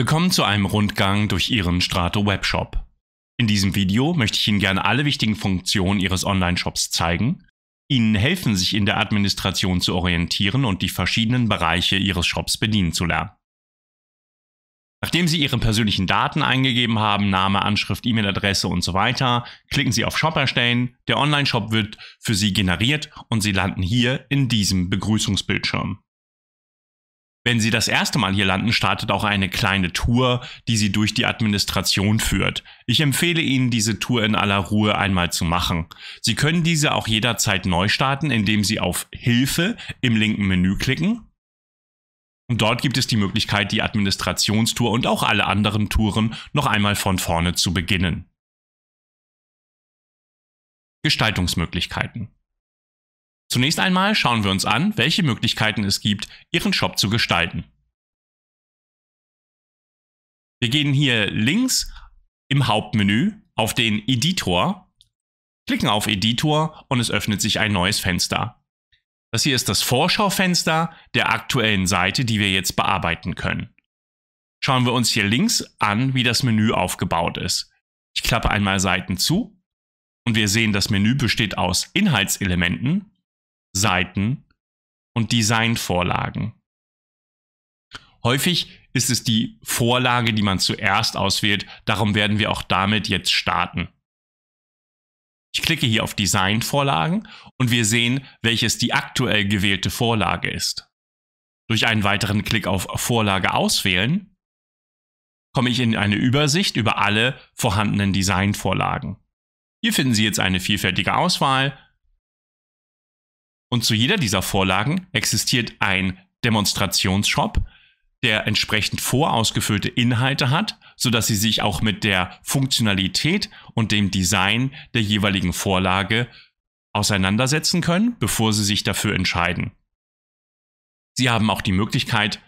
Willkommen zu einem Rundgang durch Ihren Strato Webshop. In diesem Video möchte ich Ihnen gerne alle wichtigen Funktionen Ihres Online-Shops zeigen, Ihnen helfen, sich in der Administration zu orientieren und die verschiedenen Bereiche Ihres Shops bedienen zu lernen. Nachdem Sie Ihre persönlichen Daten eingegeben haben, Name, Anschrift, E-Mail-Adresse und so weiter, klicken Sie auf Shop erstellen. Der Online-Shop wird für Sie generiert und Sie landen hier in diesem Begrüßungsbildschirm. Wenn Sie das erste Mal hier landen, startet auch eine kleine Tour, die Sie durch die Administration führt. Ich empfehle Ihnen, diese Tour in aller Ruhe einmal zu machen. Sie können diese auch jederzeit neu starten, indem Sie auf Hilfe im linken Menü klicken. Und dort gibt es die Möglichkeit, die Administrationstour und auch alle anderen Touren noch einmal von vorne zu beginnen. Gestaltungsmöglichkeiten Zunächst einmal schauen wir uns an, welche Möglichkeiten es gibt, Ihren Shop zu gestalten. Wir gehen hier links im Hauptmenü auf den Editor, klicken auf Editor und es öffnet sich ein neues Fenster. Das hier ist das Vorschaufenster der aktuellen Seite, die wir jetzt bearbeiten können. Schauen wir uns hier links an, wie das Menü aufgebaut ist. Ich klappe einmal Seiten zu und wir sehen, das Menü besteht aus Inhaltselementen, Seiten und Designvorlagen. Häufig ist es die Vorlage, die man zuerst auswählt, darum werden wir auch damit jetzt starten. Ich klicke hier auf Designvorlagen und wir sehen, welches die aktuell gewählte Vorlage ist. Durch einen weiteren Klick auf Vorlage auswählen komme ich in eine Übersicht über alle vorhandenen Designvorlagen. Hier finden Sie jetzt eine vielfältige Auswahl und zu jeder dieser Vorlagen existiert ein Demonstrationsshop, der entsprechend vorausgefüllte Inhalte hat, sodass sie sich auch mit der Funktionalität und dem Design der jeweiligen Vorlage auseinandersetzen können, bevor sie sich dafür entscheiden. Sie haben auch die Möglichkeit,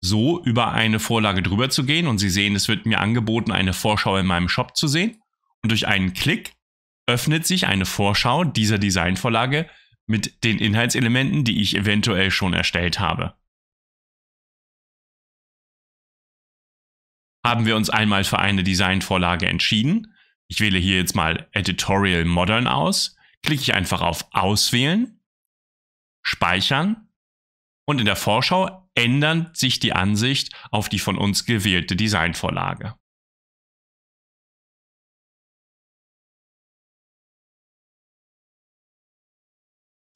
so über eine Vorlage drüber zu gehen und Sie sehen, es wird mir angeboten, eine Vorschau in meinem Shop zu sehen. Und durch einen Klick öffnet sich eine Vorschau dieser Designvorlage, mit den Inhaltselementen, die ich eventuell schon erstellt habe. Haben wir uns einmal für eine Designvorlage entschieden, ich wähle hier jetzt mal Editorial Modern aus, klicke ich einfach auf Auswählen, Speichern und in der Vorschau ändert sich die Ansicht auf die von uns gewählte Designvorlage.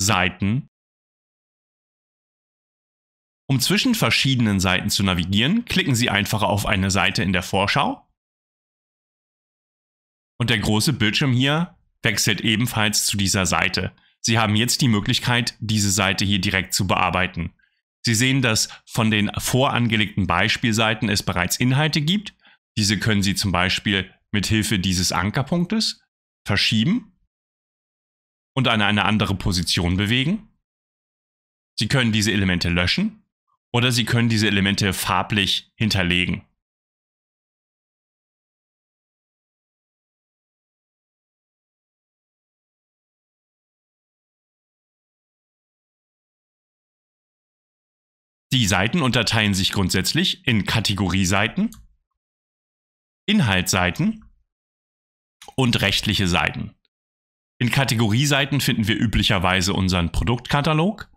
Seiten. Um zwischen verschiedenen Seiten zu navigieren, klicken Sie einfach auf eine Seite in der Vorschau und der große Bildschirm hier wechselt ebenfalls zu dieser Seite. Sie haben jetzt die Möglichkeit, diese Seite hier direkt zu bearbeiten. Sie sehen, dass von den vorangelegten Beispielseiten es bereits Inhalte gibt. Diese können Sie zum Beispiel mit Hilfe dieses Ankerpunktes verschieben und an eine andere Position bewegen. Sie können diese Elemente löschen oder Sie können diese Elemente farblich hinterlegen. Die Seiten unterteilen sich grundsätzlich in Kategorieseiten, Inhaltsseiten und rechtliche Seiten. In Kategorieseiten finden wir üblicherweise unseren Produktkatalog.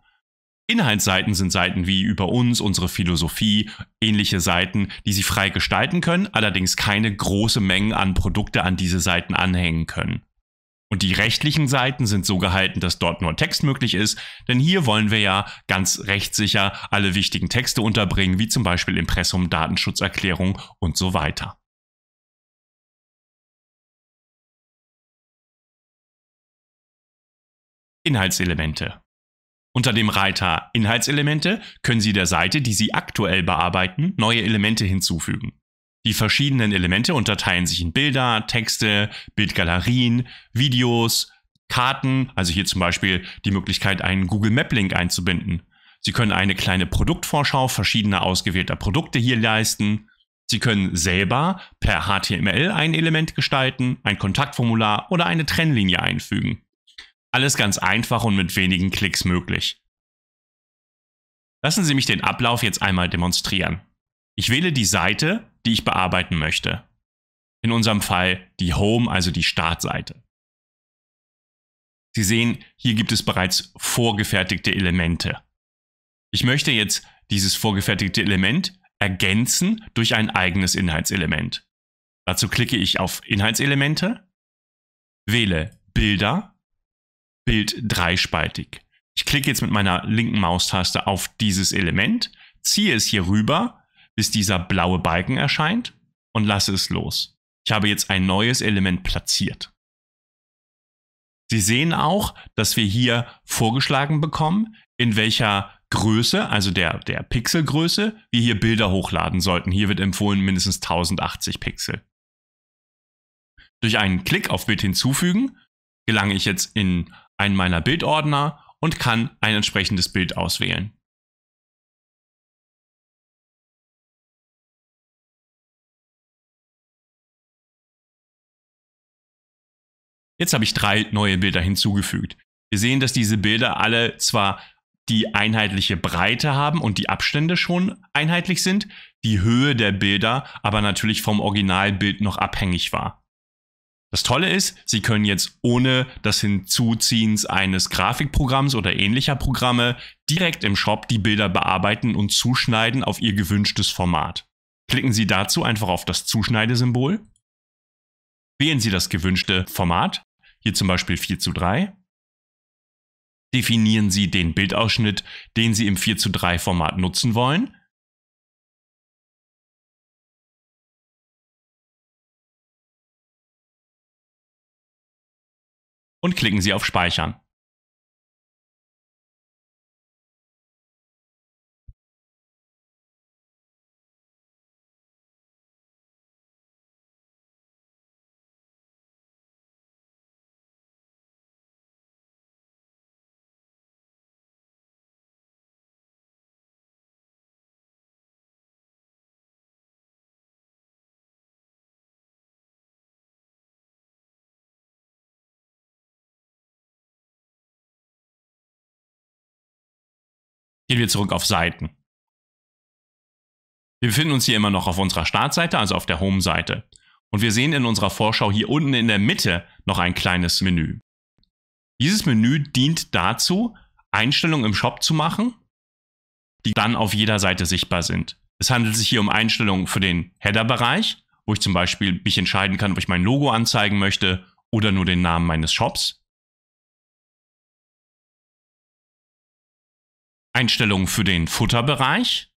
Inhaltsseiten sind Seiten wie über uns, unsere Philosophie, ähnliche Seiten, die Sie frei gestalten können, allerdings keine große Mengen an Produkte an diese Seiten anhängen können. Und die rechtlichen Seiten sind so gehalten, dass dort nur Text möglich ist, denn hier wollen wir ja ganz rechtssicher alle wichtigen Texte unterbringen, wie zum Beispiel Impressum, Datenschutzerklärung und so weiter. Inhaltselemente. Unter dem Reiter Inhaltselemente können Sie der Seite, die Sie aktuell bearbeiten, neue Elemente hinzufügen. Die verschiedenen Elemente unterteilen sich in Bilder, Texte, Bildgalerien, Videos, Karten, also hier zum Beispiel die Möglichkeit, einen Google Map Link einzubinden. Sie können eine kleine Produktvorschau verschiedener ausgewählter Produkte hier leisten. Sie können selber per HTML ein Element gestalten, ein Kontaktformular oder eine Trennlinie einfügen. Alles ganz einfach und mit wenigen Klicks möglich. Lassen Sie mich den Ablauf jetzt einmal demonstrieren. Ich wähle die Seite, die ich bearbeiten möchte. In unserem Fall die Home, also die Startseite. Sie sehen, hier gibt es bereits vorgefertigte Elemente. Ich möchte jetzt dieses vorgefertigte Element ergänzen durch ein eigenes Inhaltselement. Dazu klicke ich auf Inhaltselemente, wähle Bilder Bild dreispaltig. Ich klicke jetzt mit meiner linken Maustaste auf dieses Element, ziehe es hier rüber, bis dieser blaue Balken erscheint und lasse es los. Ich habe jetzt ein neues Element platziert. Sie sehen auch, dass wir hier vorgeschlagen bekommen, in welcher Größe, also der, der Pixelgröße, wir hier Bilder hochladen sollten. Hier wird empfohlen mindestens 1080 Pixel. Durch einen Klick auf Bild hinzufügen gelange ich jetzt in einen meiner Bildordner und kann ein entsprechendes Bild auswählen. Jetzt habe ich drei neue Bilder hinzugefügt. Wir sehen, dass diese Bilder alle zwar die einheitliche Breite haben und die Abstände schon einheitlich sind, die Höhe der Bilder aber natürlich vom Originalbild noch abhängig war. Das Tolle ist, Sie können jetzt ohne das Hinzuziehen eines Grafikprogramms oder ähnlicher Programme direkt im Shop die Bilder bearbeiten und zuschneiden auf Ihr gewünschtes Format. Klicken Sie dazu einfach auf das Zuschneidesymbol, wählen Sie das gewünschte Format, hier zum Beispiel 4 zu 3, definieren Sie den Bildausschnitt, den Sie im 4 zu 3 Format nutzen wollen, und klicken Sie auf Speichern. Gehen wir zurück auf Seiten. Wir befinden uns hier immer noch auf unserer Startseite, also auf der Home-Seite. Und wir sehen in unserer Vorschau hier unten in der Mitte noch ein kleines Menü. Dieses Menü dient dazu, Einstellungen im Shop zu machen, die dann auf jeder Seite sichtbar sind. Es handelt sich hier um Einstellungen für den Header-Bereich, wo ich zum Beispiel mich entscheiden kann, ob ich mein Logo anzeigen möchte oder nur den Namen meines Shops. Einstellungen für den Futterbereich.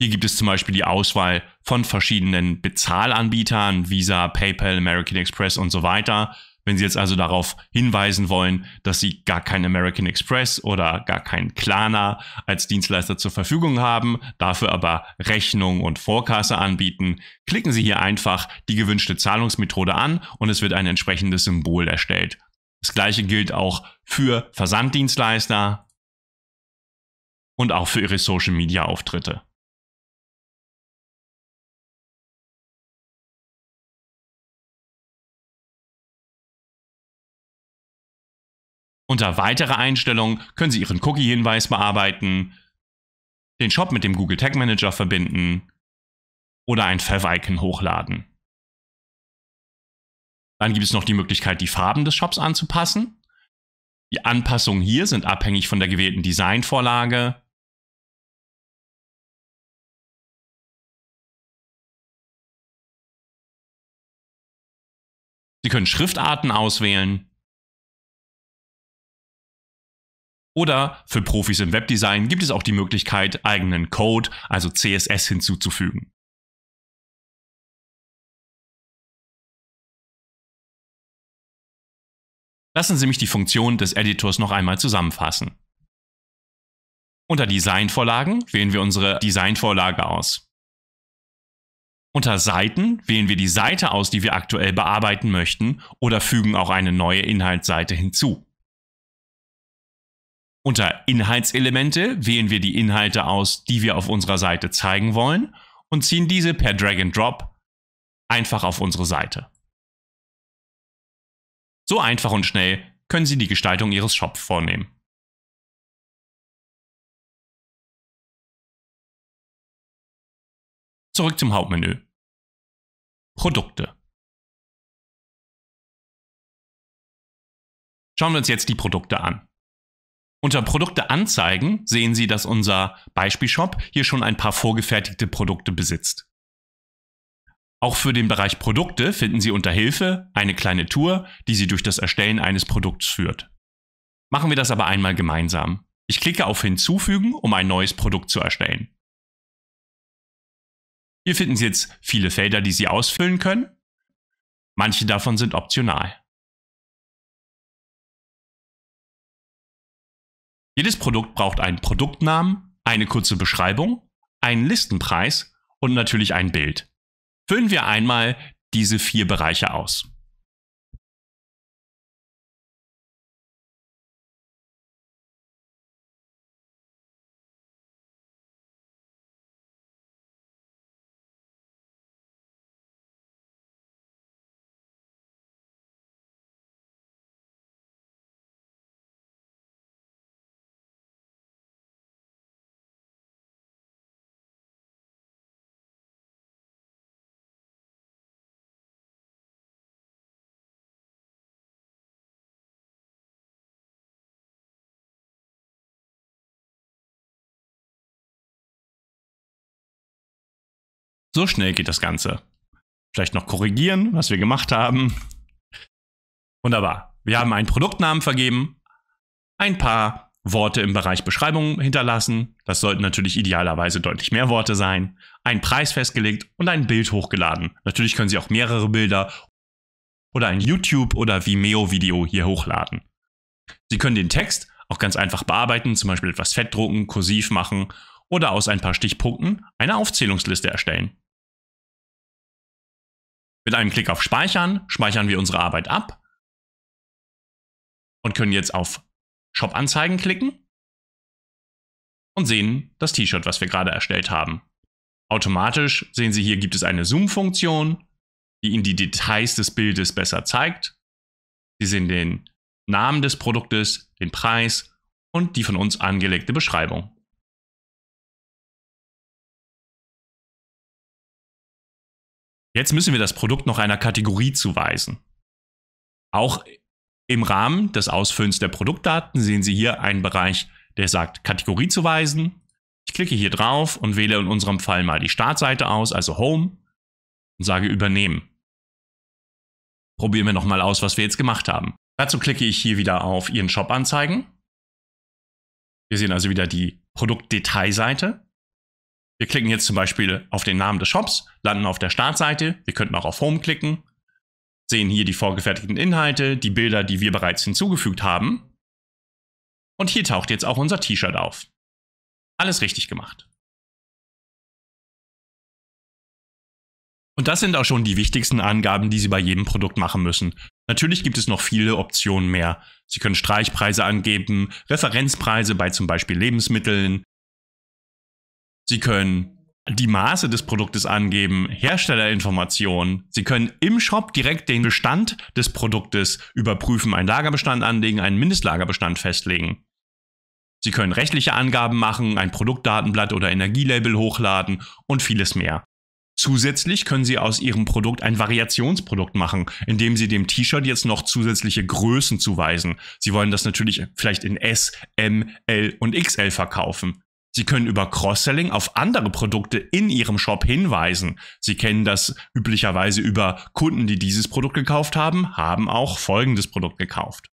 Hier gibt es zum Beispiel die Auswahl von verschiedenen Bezahlanbietern, Visa, PayPal, American Express und so weiter. Wenn Sie jetzt also darauf hinweisen wollen, dass Sie gar kein American Express oder gar kein Klarna als Dienstleister zur Verfügung haben, dafür aber Rechnung und Vorkasse anbieten, klicken Sie hier einfach die gewünschte Zahlungsmethode an und es wird ein entsprechendes Symbol erstellt. Das gleiche gilt auch für Versanddienstleister und auch für ihre Social-Media-Auftritte. Unter weitere Einstellungen können Sie Ihren Cookie-Hinweis bearbeiten, den Shop mit dem Google Tag Manager verbinden oder ein fav hochladen. Dann gibt es noch die Möglichkeit, die Farben des Shops anzupassen. Die Anpassungen hier sind abhängig von der gewählten Designvorlage können Schriftarten auswählen. Oder für Profis im Webdesign gibt es auch die Möglichkeit, eigenen Code, also CSS, hinzuzufügen. Lassen Sie mich die Funktion des Editors noch einmal zusammenfassen. Unter Designvorlagen wählen wir unsere Designvorlage aus. Unter Seiten wählen wir die Seite aus, die wir aktuell bearbeiten möchten oder fügen auch eine neue Inhaltsseite hinzu. Unter Inhaltselemente wählen wir die Inhalte aus, die wir auf unserer Seite zeigen wollen und ziehen diese per Drag and Drop einfach auf unsere Seite. So einfach und schnell können Sie die Gestaltung Ihres Shops vornehmen. Zurück zum Hauptmenü. Produkte. Schauen wir uns jetzt die Produkte an. Unter Produkte anzeigen sehen Sie, dass unser Beispielshop hier schon ein paar vorgefertigte Produkte besitzt. Auch für den Bereich Produkte finden Sie unter Hilfe eine kleine Tour, die Sie durch das Erstellen eines Produkts führt. Machen wir das aber einmal gemeinsam. Ich klicke auf Hinzufügen, um ein neues Produkt zu erstellen. Hier finden Sie jetzt viele Felder, die Sie ausfüllen können. Manche davon sind optional. Jedes Produkt braucht einen Produktnamen, eine kurze Beschreibung, einen Listenpreis und natürlich ein Bild. Füllen wir einmal diese vier Bereiche aus. So schnell geht das Ganze. Vielleicht noch korrigieren, was wir gemacht haben. Wunderbar. Wir haben einen Produktnamen vergeben, ein paar Worte im Bereich Beschreibung hinterlassen. Das sollten natürlich idealerweise deutlich mehr Worte sein. Einen Preis festgelegt und ein Bild hochgeladen. Natürlich können Sie auch mehrere Bilder oder ein YouTube- oder Vimeo-Video hier hochladen. Sie können den Text auch ganz einfach bearbeiten, zum Beispiel etwas fett drucken, kursiv machen oder aus ein paar Stichpunkten eine Aufzählungsliste erstellen. Mit einem Klick auf Speichern speichern wir unsere Arbeit ab und können jetzt auf Shop-Anzeigen klicken und sehen das T-Shirt, was wir gerade erstellt haben. Automatisch sehen Sie hier gibt es eine Zoom-Funktion, die Ihnen die Details des Bildes besser zeigt. Sie sehen den Namen des Produktes, den Preis und die von uns angelegte Beschreibung. Jetzt müssen wir das Produkt noch einer Kategorie zuweisen. Auch im Rahmen des Ausfüllens der Produktdaten sehen Sie hier einen Bereich, der sagt Kategorie zuweisen. Ich klicke hier drauf und wähle in unserem Fall mal die Startseite aus, also Home, und sage Übernehmen. Probieren wir nochmal aus, was wir jetzt gemacht haben. Dazu klicke ich hier wieder auf Ihren Shop anzeigen. Wir sehen also wieder die Produktdetailseite. Wir klicken jetzt zum Beispiel auf den Namen des Shops, landen auf der Startseite. Wir könnten auch auf Home klicken, sehen hier die vorgefertigten Inhalte, die Bilder, die wir bereits hinzugefügt haben. Und hier taucht jetzt auch unser T-Shirt auf. Alles richtig gemacht. Und das sind auch schon die wichtigsten Angaben, die Sie bei jedem Produkt machen müssen. Natürlich gibt es noch viele Optionen mehr. Sie können Streichpreise angeben, Referenzpreise bei zum Beispiel Lebensmitteln, Sie können die Maße des Produktes angeben, Herstellerinformationen. Sie können im Shop direkt den Bestand des Produktes überprüfen, einen Lagerbestand anlegen, einen Mindestlagerbestand festlegen. Sie können rechtliche Angaben machen, ein Produktdatenblatt oder Energielabel hochladen und vieles mehr. Zusätzlich können Sie aus Ihrem Produkt ein Variationsprodukt machen, indem Sie dem T-Shirt jetzt noch zusätzliche Größen zuweisen. Sie wollen das natürlich vielleicht in S, M, L und XL verkaufen. Sie können über Cross-Selling auf andere Produkte in Ihrem Shop hinweisen. Sie kennen das üblicherweise über Kunden, die dieses Produkt gekauft haben, haben auch folgendes Produkt gekauft.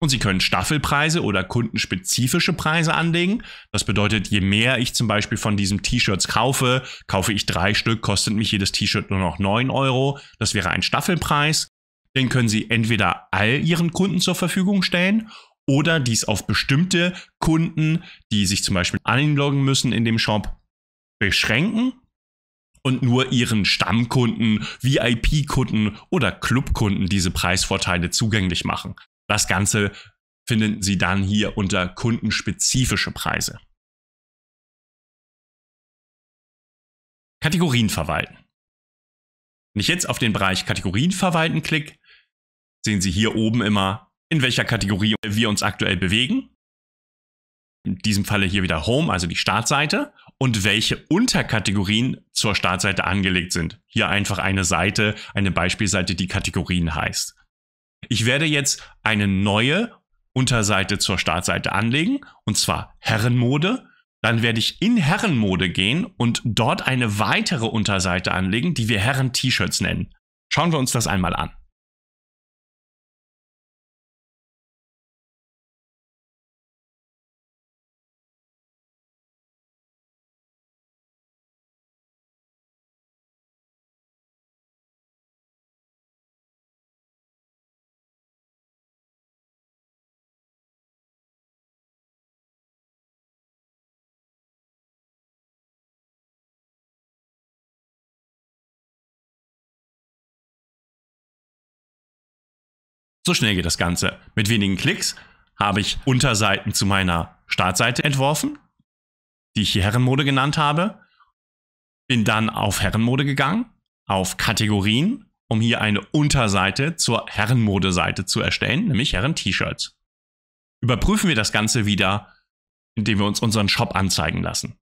Und Sie können Staffelpreise oder kundenspezifische Preise anlegen. Das bedeutet, je mehr ich zum Beispiel von diesem T-Shirts kaufe, kaufe ich drei Stück, kostet mich jedes T-Shirt nur noch 9 Euro. Das wäre ein Staffelpreis. Den können Sie entweder all Ihren Kunden zur Verfügung stellen oder dies auf bestimmte Kunden, die sich zum Beispiel einloggen müssen in dem Shop, beschränken und nur ihren Stammkunden, VIP-Kunden oder Clubkunden diese Preisvorteile zugänglich machen. Das Ganze finden Sie dann hier unter kundenspezifische Preise. Kategorien verwalten. Wenn ich jetzt auf den Bereich Kategorien verwalten klicke, sehen Sie hier oben immer in welcher Kategorie wir uns aktuell bewegen. In diesem Falle hier wieder Home, also die Startseite. Und welche Unterkategorien zur Startseite angelegt sind. Hier einfach eine Seite, eine Beispielseite, die Kategorien heißt. Ich werde jetzt eine neue Unterseite zur Startseite anlegen, und zwar Herrenmode. Dann werde ich in Herrenmode gehen und dort eine weitere Unterseite anlegen, die wir Herren-T-Shirts nennen. Schauen wir uns das einmal an. So schnell geht das Ganze. Mit wenigen Klicks habe ich Unterseiten zu meiner Startseite entworfen, die ich hier Herrenmode genannt habe. Bin dann auf Herrenmode gegangen, auf Kategorien, um hier eine Unterseite zur Herrenmode-Seite zu erstellen, nämlich Herren-T-Shirts. Überprüfen wir das Ganze wieder, indem wir uns unseren Shop anzeigen lassen.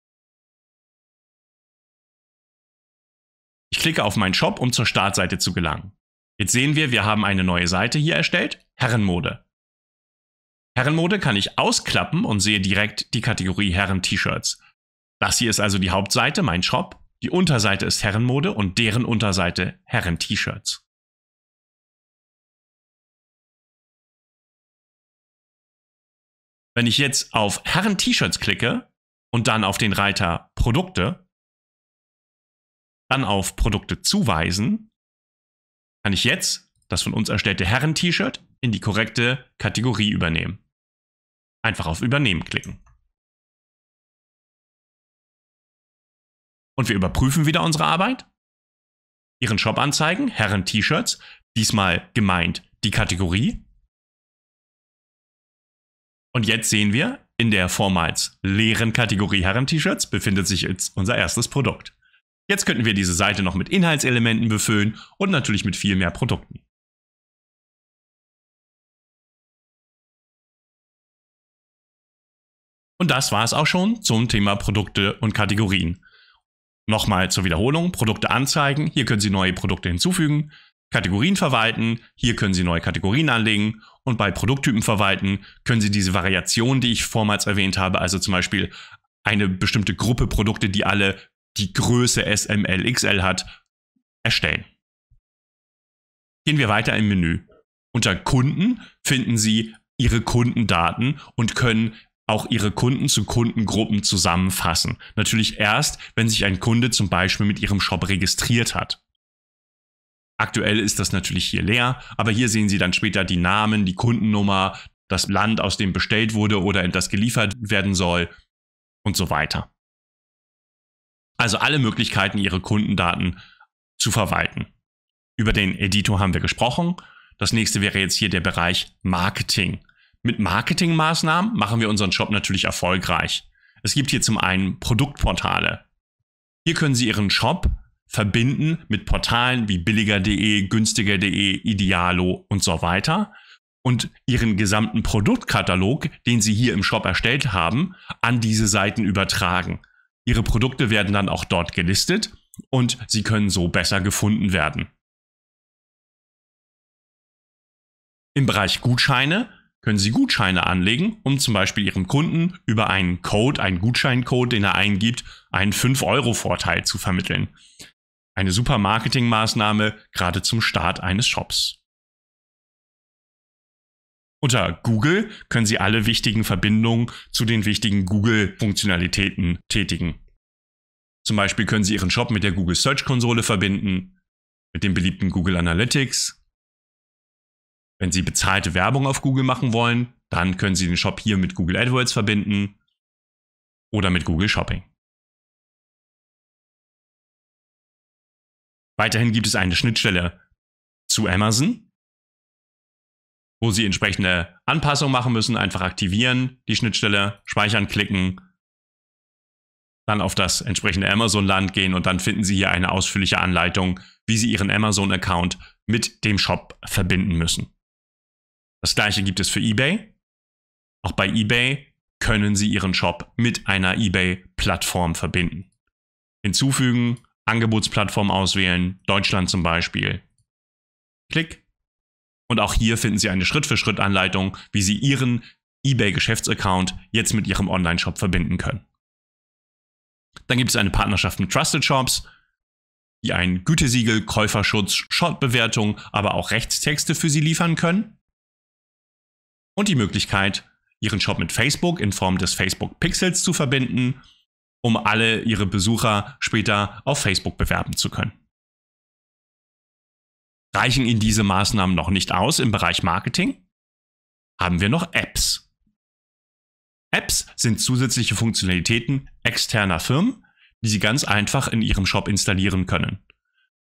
Ich klicke auf meinen Shop, um zur Startseite zu gelangen. Jetzt sehen wir, wir haben eine neue Seite hier erstellt, Herrenmode. Herrenmode kann ich ausklappen und sehe direkt die Kategorie Herren-T-Shirts. Das hier ist also die Hauptseite, mein Shop. Die Unterseite ist Herrenmode und deren Unterseite Herren-T-Shirts. Wenn ich jetzt auf Herren-T-Shirts klicke und dann auf den Reiter Produkte, dann auf Produkte zuweisen, kann ich jetzt das von uns erstellte Herren-T-Shirt in die korrekte Kategorie übernehmen. Einfach auf Übernehmen klicken. Und wir überprüfen wieder unsere Arbeit. Ihren Shop anzeigen, Herren-T-Shirts, diesmal gemeint die Kategorie. Und jetzt sehen wir, in der vormals leeren Kategorie Herren-T-Shirts befindet sich jetzt unser erstes Produkt. Jetzt könnten wir diese Seite noch mit Inhaltselementen befüllen und natürlich mit viel mehr Produkten. Und das war es auch schon zum Thema Produkte und Kategorien. Nochmal zur Wiederholung, Produkte anzeigen, hier können Sie neue Produkte hinzufügen, Kategorien verwalten, hier können Sie neue Kategorien anlegen und bei Produkttypen verwalten können Sie diese Variation, die ich vormals erwähnt habe, also zum Beispiel eine bestimmte Gruppe Produkte, die alle die Größe SML XL hat, erstellen. Gehen wir weiter im Menü. Unter Kunden finden Sie Ihre Kundendaten und können auch Ihre Kunden zu Kundengruppen zusammenfassen. Natürlich erst, wenn sich ein Kunde zum Beispiel mit Ihrem Shop registriert hat. Aktuell ist das natürlich hier leer, aber hier sehen Sie dann später die Namen, die Kundennummer, das Land, aus dem bestellt wurde oder in das geliefert werden soll und so weiter. Also alle Möglichkeiten, ihre Kundendaten zu verwalten. Über den Editor haben wir gesprochen. Das nächste wäre jetzt hier der Bereich Marketing. Mit Marketingmaßnahmen machen wir unseren Shop natürlich erfolgreich. Es gibt hier zum einen Produktportale. Hier können Sie Ihren Shop verbinden mit Portalen wie billiger.de, günstiger.de, Idealo und so weiter und Ihren gesamten Produktkatalog, den Sie hier im Shop erstellt haben, an diese Seiten übertragen. Ihre Produkte werden dann auch dort gelistet und sie können so besser gefunden werden. Im Bereich Gutscheine können Sie Gutscheine anlegen, um zum Beispiel Ihrem Kunden über einen Code, einen Gutscheincode, den er eingibt, einen 5-Euro-Vorteil zu vermitteln. Eine super Marketingmaßnahme gerade zum Start eines Shops. Unter Google können Sie alle wichtigen Verbindungen zu den wichtigen Google-Funktionalitäten tätigen. Zum Beispiel können Sie Ihren Shop mit der Google Search Konsole verbinden, mit dem beliebten Google Analytics. Wenn Sie bezahlte Werbung auf Google machen wollen, dann können Sie den Shop hier mit Google AdWords verbinden oder mit Google Shopping. Weiterhin gibt es eine Schnittstelle zu Amazon, wo Sie entsprechende Anpassungen machen müssen. Einfach aktivieren, die Schnittstelle, speichern, klicken, dann auf das entsprechende Amazon-Land gehen und dann finden Sie hier eine ausführliche Anleitung, wie Sie Ihren Amazon-Account mit dem Shop verbinden müssen. Das gleiche gibt es für eBay. Auch bei eBay können Sie Ihren Shop mit einer eBay-Plattform verbinden. Hinzufügen, Angebotsplattform auswählen, Deutschland zum Beispiel. Klick, und auch hier finden Sie eine Schritt-für-Schritt-Anleitung, wie Sie Ihren eBay-Geschäftsaccount jetzt mit Ihrem Online-Shop verbinden können. Dann gibt es eine Partnerschaft mit Trusted Shops, die ein Gütesiegel, Käuferschutz, Shop-Bewertung, aber auch Rechtstexte für Sie liefern können. Und die Möglichkeit, Ihren Shop mit Facebook in Form des Facebook Pixels zu verbinden, um alle Ihre Besucher später auf Facebook bewerben zu können. Reichen Ihnen diese Maßnahmen noch nicht aus im Bereich Marketing? Haben wir noch Apps. Apps sind zusätzliche Funktionalitäten externer Firmen, die Sie ganz einfach in Ihrem Shop installieren können.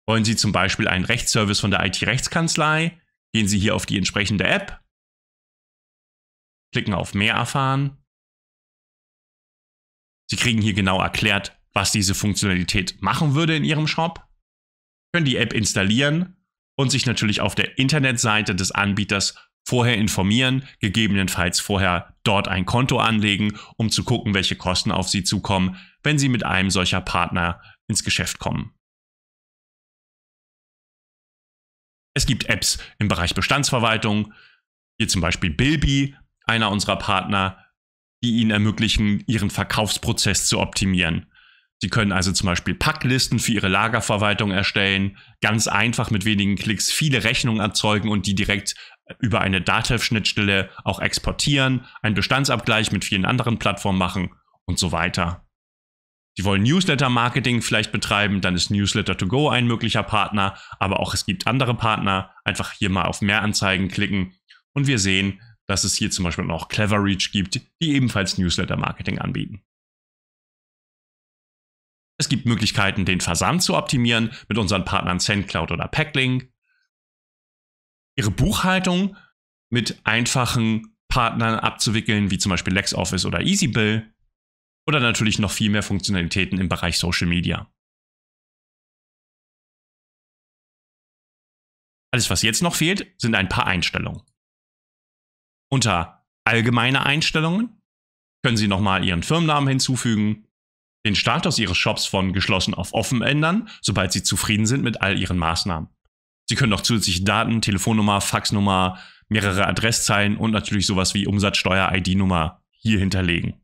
Wollen Sie zum Beispiel einen Rechtsservice von der IT-Rechtskanzlei? Gehen Sie hier auf die entsprechende App, klicken auf Mehr erfahren. Sie kriegen hier genau erklärt, was diese Funktionalität machen würde in Ihrem Shop, können die App installieren und sich natürlich auf der Internetseite des Anbieters vorher informieren, gegebenenfalls vorher dort ein Konto anlegen, um zu gucken, welche Kosten auf Sie zukommen, wenn Sie mit einem solcher Partner ins Geschäft kommen. Es gibt Apps im Bereich Bestandsverwaltung, hier zum Beispiel Bilby, einer unserer Partner, die Ihnen ermöglichen, Ihren Verkaufsprozess zu optimieren. Sie können also zum Beispiel Packlisten für Ihre Lagerverwaltung erstellen, ganz einfach mit wenigen Klicks viele Rechnungen erzeugen und die direkt äh, über eine Datev-Schnittstelle auch exportieren, einen Bestandsabgleich mit vielen anderen Plattformen machen und so weiter. Sie wollen Newsletter-Marketing vielleicht betreiben, dann ist Newsletter2Go ein möglicher Partner, aber auch es gibt andere Partner. Einfach hier mal auf Mehr Anzeigen klicken und wir sehen, dass es hier zum Beispiel noch Cleverreach gibt, die ebenfalls Newsletter-Marketing anbieten. Es gibt Möglichkeiten, den Versand zu optimieren mit unseren Partnern SendCloud oder Packlink. Ihre Buchhaltung mit einfachen Partnern abzuwickeln, wie zum Beispiel LexOffice oder EasyBill. Oder natürlich noch viel mehr Funktionalitäten im Bereich Social Media. Alles, was jetzt noch fehlt, sind ein paar Einstellungen. Unter Allgemeine Einstellungen können Sie nochmal Ihren Firmennamen hinzufügen den Status ihres Shops von geschlossen auf offen ändern, sobald sie zufrieden sind mit all ihren Maßnahmen. Sie können auch zusätzliche Daten, Telefonnummer, Faxnummer, mehrere Adresszeilen und natürlich sowas wie Umsatzsteuer-ID-Nummer hier hinterlegen.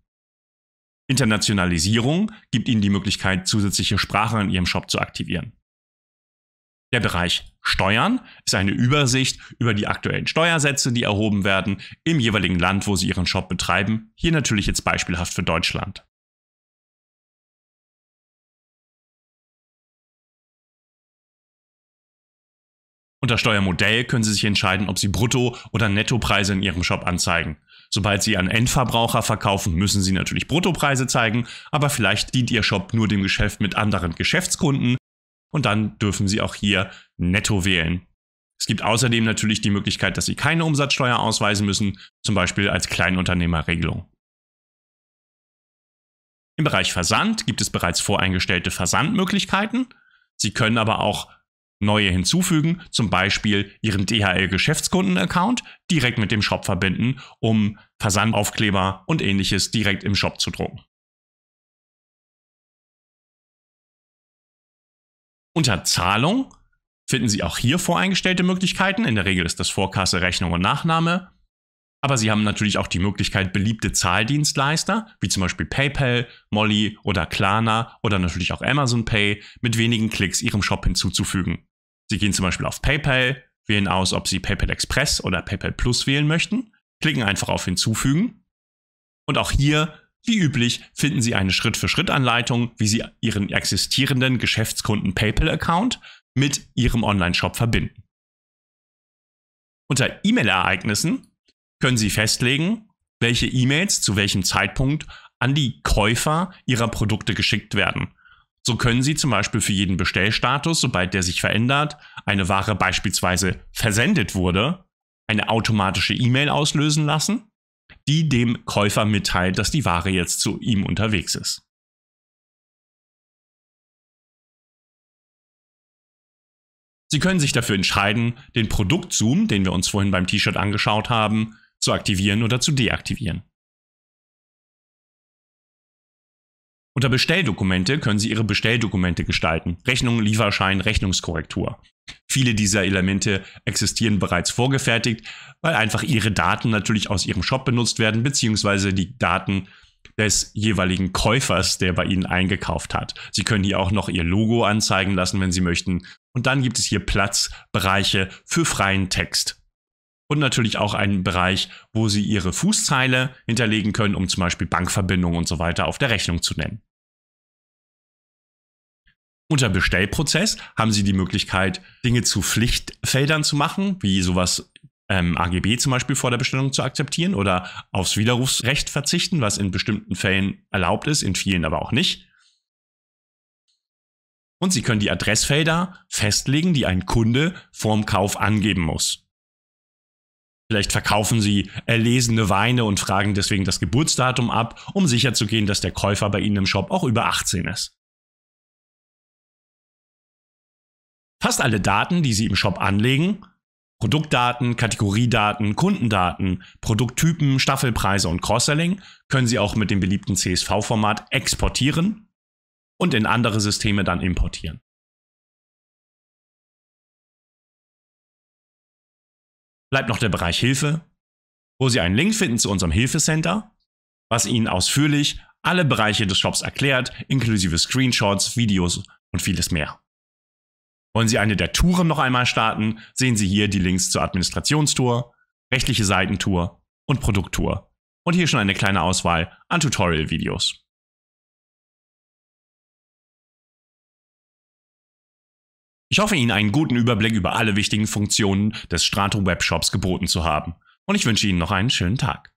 Internationalisierung gibt Ihnen die Möglichkeit, zusätzliche Sprachen in Ihrem Shop zu aktivieren. Der Bereich Steuern ist eine Übersicht über die aktuellen Steuersätze, die erhoben werden im jeweiligen Land, wo Sie Ihren Shop betreiben. Hier natürlich jetzt beispielhaft für Deutschland. Unter Steuermodell können Sie sich entscheiden, ob Sie Brutto- oder Nettopreise in Ihrem Shop anzeigen. Sobald Sie an Endverbraucher verkaufen, müssen Sie natürlich Bruttopreise zeigen, aber vielleicht dient Ihr Shop nur dem Geschäft mit anderen Geschäftskunden und dann dürfen Sie auch hier Netto wählen. Es gibt außerdem natürlich die Möglichkeit, dass Sie keine Umsatzsteuer ausweisen müssen, zum Beispiel als Kleinunternehmerregelung. Im Bereich Versand gibt es bereits voreingestellte Versandmöglichkeiten. Sie können aber auch neue hinzufügen, zum Beispiel Ihren DHL-Geschäftskunden-Account direkt mit dem Shop verbinden, um Versandaufkleber und ähnliches direkt im Shop zu drucken. Unter Zahlung finden Sie auch hier voreingestellte Möglichkeiten. In der Regel ist das Vorkasse, Rechnung und Nachname. Aber sie haben natürlich auch die Möglichkeit, beliebte Zahldienstleister, wie zum Beispiel PayPal, Molly oder Klarna oder natürlich auch Amazon Pay, mit wenigen Klicks ihrem Shop hinzuzufügen. Sie gehen zum Beispiel auf PayPal, wählen aus, ob Sie PayPal Express oder PayPal Plus wählen möchten, klicken einfach auf Hinzufügen. Und auch hier, wie üblich, finden Sie eine Schritt-für-Schritt-Anleitung, wie Sie Ihren existierenden Geschäftskunden PayPal-Account mit Ihrem Online-Shop verbinden. Unter E-Mail-Ereignissen können Sie festlegen, welche E-Mails zu welchem Zeitpunkt an die Käufer Ihrer Produkte geschickt werden. So können Sie zum Beispiel für jeden Bestellstatus, sobald der sich verändert, eine Ware beispielsweise versendet wurde, eine automatische E-Mail auslösen lassen, die dem Käufer mitteilt, dass die Ware jetzt zu ihm unterwegs ist. Sie können sich dafür entscheiden, den Produktzoom, den wir uns vorhin beim T-Shirt angeschaut haben, zu aktivieren oder zu deaktivieren. Unter Bestelldokumente können Sie Ihre Bestelldokumente gestalten. Rechnung, Lieferschein, Rechnungskorrektur. Viele dieser Elemente existieren bereits vorgefertigt, weil einfach Ihre Daten natürlich aus Ihrem Shop benutzt werden, beziehungsweise die Daten des jeweiligen Käufers, der bei Ihnen eingekauft hat. Sie können hier auch noch Ihr Logo anzeigen lassen, wenn Sie möchten. Und dann gibt es hier Platzbereiche für freien Text und natürlich auch einen Bereich, wo Sie Ihre Fußzeile hinterlegen können, um zum Beispiel Bankverbindungen und so weiter auf der Rechnung zu nennen. Unter Bestellprozess haben Sie die Möglichkeit, Dinge zu Pflichtfeldern zu machen, wie sowas ähm, AGB zum Beispiel vor der Bestellung zu akzeptieren oder aufs Widerrufsrecht verzichten, was in bestimmten Fällen erlaubt ist, in vielen aber auch nicht. Und Sie können die Adressfelder festlegen, die ein Kunde vorm Kauf angeben muss. Vielleicht verkaufen sie erlesene Weine und fragen deswegen das Geburtsdatum ab, um sicherzugehen, dass der Käufer bei ihnen im Shop auch über 18 ist. Fast alle Daten, die sie im Shop anlegen, Produktdaten, Kategoriedaten, Kundendaten, Produkttypen, Staffelpreise und Cross-Selling können Sie auch mit dem beliebten CSV-Format exportieren und in andere Systeme dann importieren. bleibt noch der Bereich Hilfe, wo Sie einen Link finden zu unserem Hilfecenter, was Ihnen ausführlich alle Bereiche des Shops erklärt, inklusive Screenshots, Videos und vieles mehr. Wollen Sie eine der Touren noch einmal starten, sehen Sie hier die Links zur Administrationstour, rechtliche Seitentour und Produkttour. Und hier schon eine kleine Auswahl an Tutorial-Videos. Ich hoffe, Ihnen einen guten Überblick über alle wichtigen Funktionen des Strato Webshops geboten zu haben. Und ich wünsche Ihnen noch einen schönen Tag.